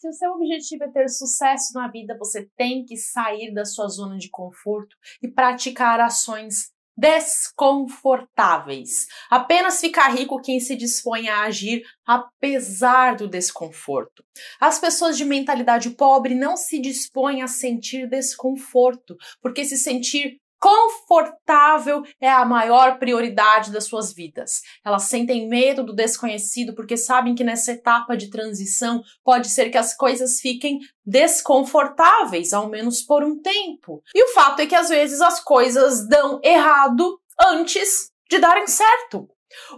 Se o seu objetivo é ter sucesso na vida, você tem que sair da sua zona de conforto e praticar ações desconfortáveis. Apenas fica rico quem se dispõe a agir apesar do desconforto. As pessoas de mentalidade pobre não se dispõem a sentir desconforto, porque se sentir confortável é a maior prioridade das suas vidas. Elas sentem medo do desconhecido porque sabem que nessa etapa de transição pode ser que as coisas fiquem desconfortáveis, ao menos por um tempo. E o fato é que às vezes as coisas dão errado antes de darem certo.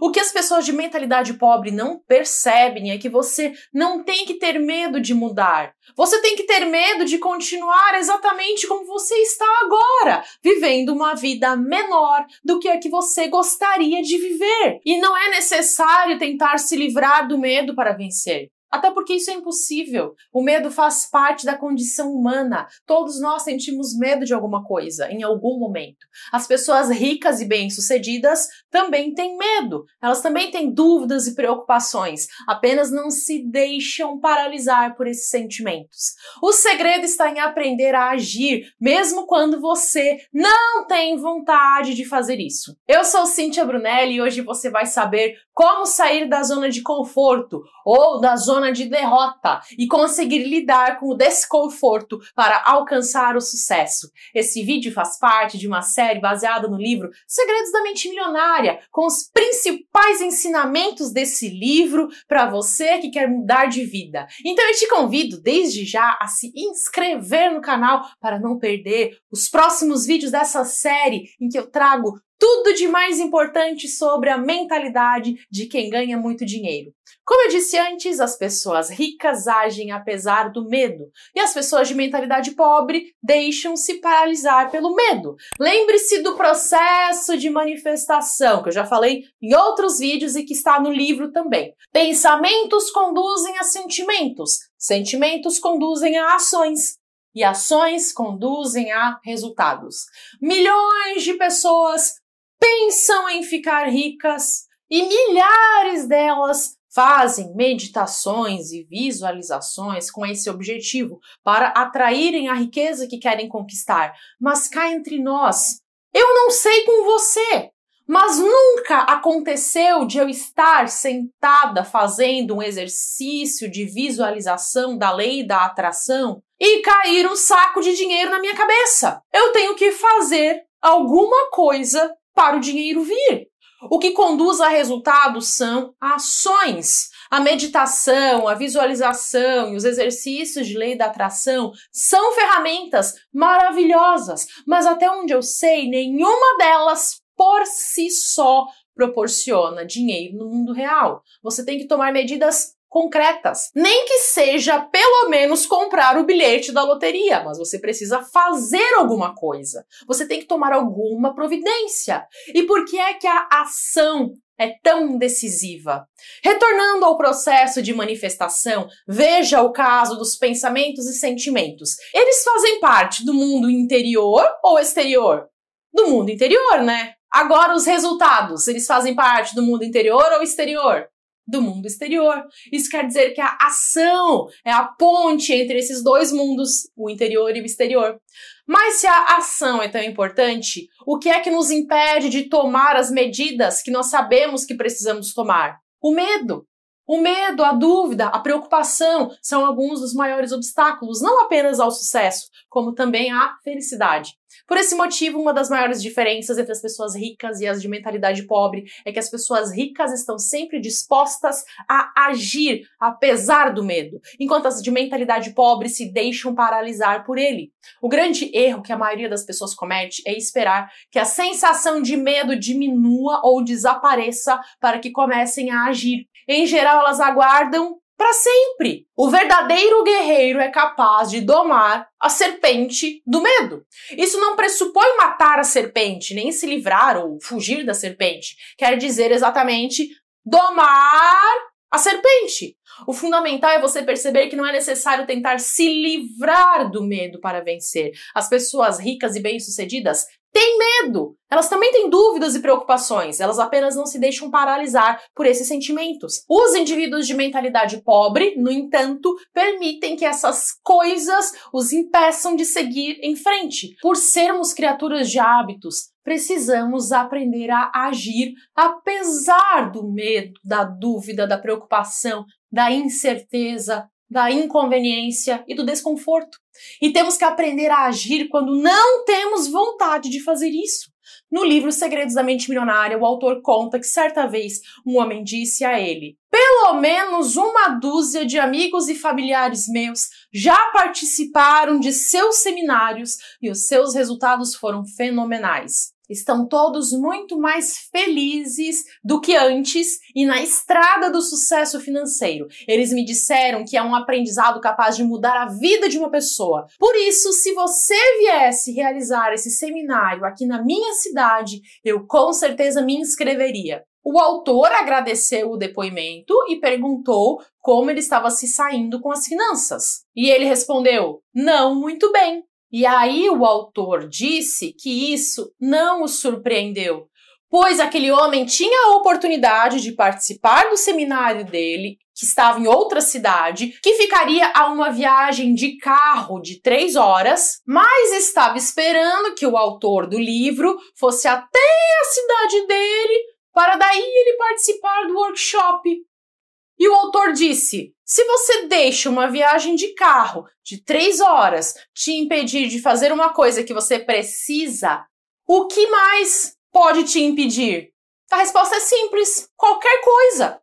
O que as pessoas de mentalidade pobre não percebem é que você não tem que ter medo de mudar. Você tem que ter medo de continuar exatamente como você está agora, vivendo uma vida menor do que a que você gostaria de viver. E não é necessário tentar se livrar do medo para vencer. Até porque isso é impossível. O medo faz parte da condição humana. Todos nós sentimos medo de alguma coisa em algum momento. As pessoas ricas e bem-sucedidas também têm medo. Elas também têm dúvidas e preocupações. Apenas não se deixam paralisar por esses sentimentos. O segredo está em aprender a agir, mesmo quando você não tem vontade de fazer isso. Eu sou Cíntia Brunelli e hoje você vai saber como sair da zona de conforto ou da zona zona de derrota e conseguir lidar com o desconforto para alcançar o sucesso. Esse vídeo faz parte de uma série baseada no livro Segredos da Mente Milionária, com os principais ensinamentos desse livro para você que quer mudar de vida. Então eu te convido desde já a se inscrever no canal para não perder os próximos vídeos dessa série em que eu trago tudo de mais importante sobre a mentalidade de quem ganha muito dinheiro. Como eu disse antes, as pessoas ricas agem apesar do medo e as pessoas de mentalidade pobre deixam-se paralisar pelo medo. Lembre-se do processo de manifestação, que eu já falei em outros vídeos e que está no livro também. Pensamentos conduzem a sentimentos, sentimentos conduzem a ações, e ações conduzem a resultados. Milhões de pessoas pensam em ficar ricas e milhares delas fazem meditações e visualizações com esse objetivo, para atraírem a riqueza que querem conquistar. Mas cá entre nós, eu não sei com você, mas nunca aconteceu de eu estar sentada fazendo um exercício de visualização da lei da atração e cair um saco de dinheiro na minha cabeça. Eu tenho que fazer alguma coisa para o dinheiro vir. O que conduz a resultados são ações. A meditação, a visualização e os exercícios de lei da atração são ferramentas maravilhosas, mas até onde eu sei, nenhuma delas por si só proporciona dinheiro no mundo real. Você tem que tomar medidas concretas. Nem que seja pelo menos comprar o bilhete da loteria, mas você precisa fazer alguma coisa. Você tem que tomar alguma providência. E por que é que a ação é tão decisiva. Retornando ao processo de manifestação, veja o caso dos pensamentos e sentimentos. Eles fazem parte do mundo interior ou exterior? Do mundo interior, né? Agora os resultados, eles fazem parte do mundo interior ou exterior? do mundo exterior. Isso quer dizer que a ação é a ponte entre esses dois mundos, o interior e o exterior. Mas se a ação é tão importante, o que é que nos impede de tomar as medidas que nós sabemos que precisamos tomar? O medo. O medo, a dúvida, a preocupação são alguns dos maiores obstáculos, não apenas ao sucesso, como também à felicidade. Por esse motivo, uma das maiores diferenças entre as pessoas ricas e as de mentalidade pobre é que as pessoas ricas estão sempre dispostas a agir, apesar do medo, enquanto as de mentalidade pobre se deixam paralisar por ele. O grande erro que a maioria das pessoas comete é esperar que a sensação de medo diminua ou desapareça para que comecem a agir. Em geral, elas aguardam para sempre. O verdadeiro guerreiro é capaz de domar a serpente do medo. Isso não pressupõe matar a serpente, nem se livrar ou fugir da serpente. Quer dizer exatamente domar a serpente. O fundamental é você perceber que não é necessário tentar se livrar do medo para vencer. As pessoas ricas e bem-sucedidas têm medo, elas também têm dúvidas e preocupações, elas apenas não se deixam paralisar por esses sentimentos. Os indivíduos de mentalidade pobre, no entanto, permitem que essas coisas os impeçam de seguir em frente. Por sermos criaturas de hábitos, precisamos aprender a agir apesar do medo, da dúvida, da preocupação, da incerteza, da inconveniência e do desconforto. E temos que aprender a agir quando não temos vontade de fazer isso. No livro Segredos da Mente Milionária, o autor conta que certa vez um homem disse a ele: Pelo menos uma dúzia de amigos e familiares meus já participaram de seus seminários e os seus resultados foram fenomenais estão todos muito mais felizes do que antes e na estrada do sucesso financeiro. Eles me disseram que é um aprendizado capaz de mudar a vida de uma pessoa. Por isso, se você viesse realizar esse seminário aqui na minha cidade, eu com certeza me inscreveria. O autor agradeceu o depoimento e perguntou como ele estava se saindo com as finanças. E ele respondeu: Não, muito bem. E aí o autor disse que isso não o surpreendeu, pois aquele homem tinha a oportunidade de participar do seminário dele, que estava em outra cidade, que ficaria a uma viagem de carro de três horas, mas estava esperando que o autor do livro fosse até a cidade dele para daí ele participar do workshop. E o autor disse: se você deixa uma viagem de carro de três horas te impedir de fazer uma coisa que você precisa, o que mais pode te impedir? A resposta é simples: qualquer coisa.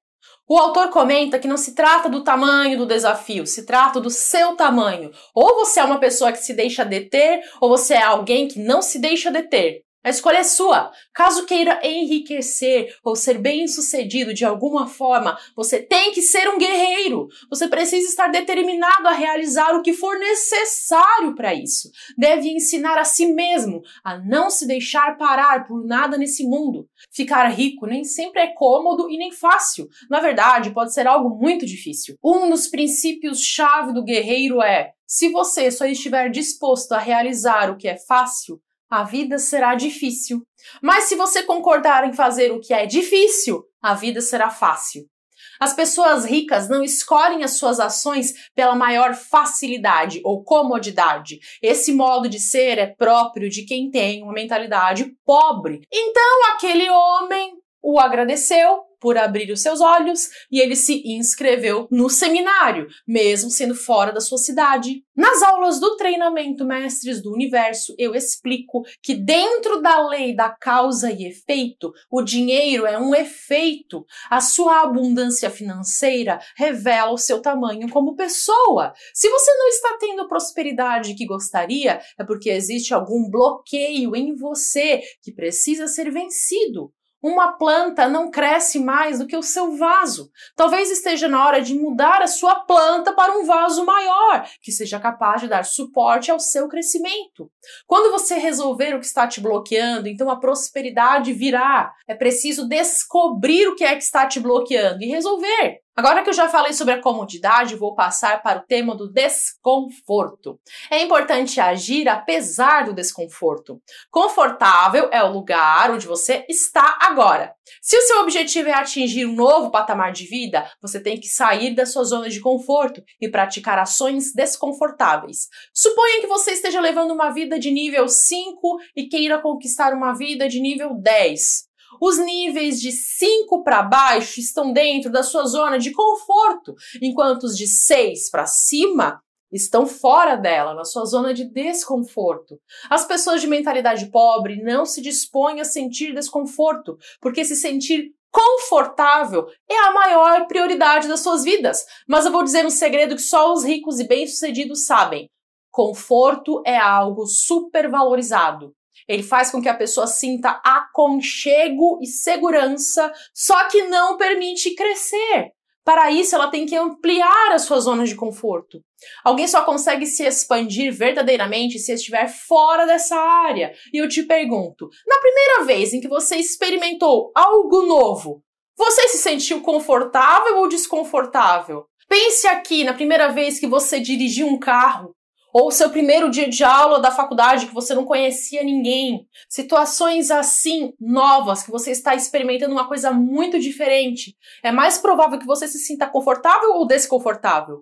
O autor comenta que não se trata do tamanho do desafio, se trata do seu tamanho. Ou você é uma pessoa que se deixa deter, ou você é alguém que não se deixa deter. A escolha é sua. Caso queira enriquecer ou ser bem-sucedido de alguma forma, você tem que ser um guerreiro. Você precisa estar determinado a realizar o que for necessário para isso. Deve ensinar a si mesmo a não se deixar parar por nada nesse mundo. Ficar rico nem sempre é cômodo e nem fácil. Na verdade, pode ser algo muito difícil. Um dos princípios-chave do guerreiro é: se você só estiver disposto a realizar o que é fácil, a vida será difícil. Mas se você concordar em fazer o que é difícil, a vida será fácil. As pessoas ricas não escolhem as suas ações pela maior facilidade ou comodidade. Esse modo de ser é próprio de quem tem uma mentalidade pobre. Então aquele homem o agradeceu por abrir os seus olhos e ele se inscreveu no seminário, mesmo sendo fora da sua cidade. Nas aulas do treinamento Mestres do Universo, eu explico que dentro da lei da causa e efeito, o dinheiro é um efeito. A sua abundância financeira revela o seu tamanho como pessoa. Se você não está tendo a prosperidade que gostaria, é porque existe algum bloqueio em você que precisa ser vencido. Uma planta não cresce mais do que o seu vaso. Talvez esteja na hora de mudar a sua planta para um vaso maior, que seja capaz de dar suporte ao seu crescimento. Quando você resolver o que está te bloqueando, então a prosperidade virá. É preciso descobrir o que é que está te bloqueando e resolver. Agora que eu já falei sobre a comodidade, vou passar para o tema do desconforto. É importante agir apesar do desconforto. Confortável é o lugar onde você está agora. Se o seu objetivo é atingir um novo patamar de vida, você tem que sair da sua zona de conforto e praticar ações desconfortáveis. Suponha que você esteja levando uma vida de nível 5 e queira conquistar uma vida de nível 10. Os níveis de 5 para baixo estão dentro da sua zona de conforto, enquanto os de 6 para cima estão fora dela, na sua zona de desconforto. As pessoas de mentalidade pobre não se dispõem a sentir desconforto, porque se sentir confortável é a maior prioridade das suas vidas. Mas eu vou dizer um segredo que só os ricos e bem-sucedidos sabem. Conforto é algo supervalorizado. Ele faz com que a pessoa sinta aconchego e segurança, só que não permite crescer. Para isso, ela tem que ampliar as suas zonas de conforto. Alguém só consegue se expandir verdadeiramente se estiver fora dessa área. E eu te pergunto: na primeira vez em que você experimentou algo novo, você se sentiu confortável ou desconfortável? Pense aqui na primeira vez que você dirigiu um carro. Ou seu primeiro dia de aula da faculdade que você não conhecia ninguém. Situações assim, novas, que você está experimentando uma coisa muito diferente. É mais provável que você se sinta confortável ou desconfortável?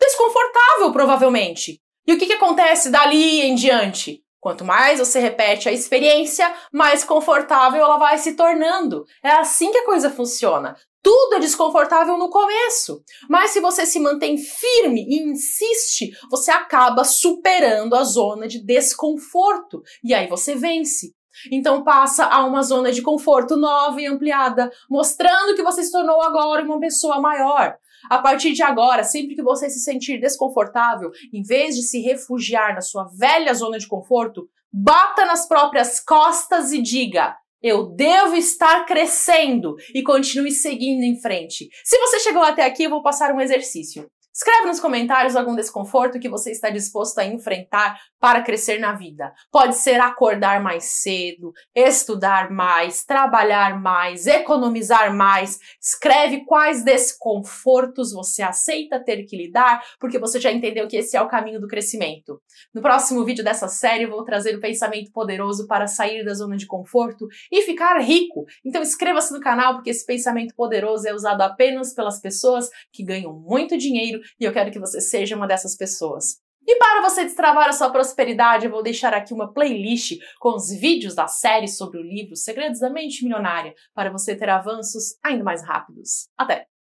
Desconfortável, provavelmente. E o que, que acontece dali em diante? Quanto mais você repete a experiência, mais confortável ela vai se tornando. É assim que a coisa funciona. Tudo é desconfortável no começo, mas se você se mantém firme e insiste, você acaba superando a zona de desconforto e aí você vence. Então passa a uma zona de conforto nova e ampliada, mostrando que você se tornou agora uma pessoa maior. A partir de agora, sempre que você se sentir desconfortável, em vez de se refugiar na sua velha zona de conforto, bata nas próprias costas e diga: eu devo estar crescendo e continue seguindo em frente. Se você chegou até aqui, eu vou passar um exercício. Escreve nos comentários algum desconforto que você está disposto a enfrentar para crescer na vida. Pode ser acordar mais cedo, estudar mais, trabalhar mais, economizar mais. Escreve quais desconfortos você aceita ter que lidar, porque você já entendeu que esse é o caminho do crescimento. No próximo vídeo dessa série, vou trazer o pensamento poderoso para sair da zona de conforto e ficar rico. Então inscreva-se no canal, porque esse pensamento poderoso é usado apenas pelas pessoas que ganham muito dinheiro e eu quero que você seja uma dessas pessoas. E para você destravar a sua prosperidade, eu vou deixar aqui uma playlist com os vídeos da série sobre o livro Segredos da Mente Milionária, para você ter avanços ainda mais rápidos. Até!